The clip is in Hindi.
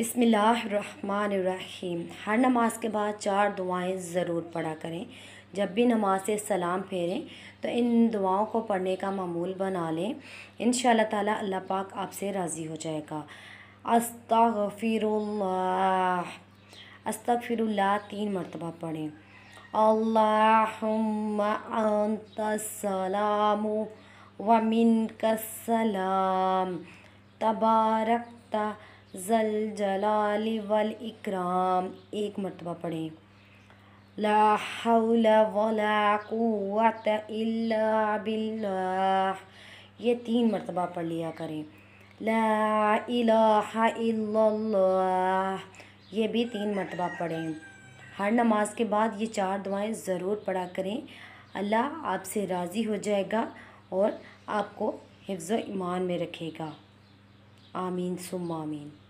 बिसमीम हर नमाज के बाद चार दुआएं ज़रूर पढ़ा करें जब भी नमाज से सलाम फेरें तो इन दुआओं को पढ़ने का मामूल बना लें इन ताला अल्लाह पाक आपसे राज़ी हो जाएगा अस्तगफिरुल्लाह अस्तगफिरुल्लाह तीन मरतबा पढ़ें अल्लाम व मिन सलाम तबारकता जल जलाली वल इकराम एक मरतबा पढ़ें ला बिल्लाह ये तीन मरतबा पढ़ लिया करें ला ये भी तीन मरतबा पढ़ें हर नमाज के बाद ये चार दुआएं ज़रूर पढ़ा करें अल्लाह आपसे राज़ी हो जाएगा और आपको हिफ्ज़ ईमान में रखेगा आमीन सुम आमीन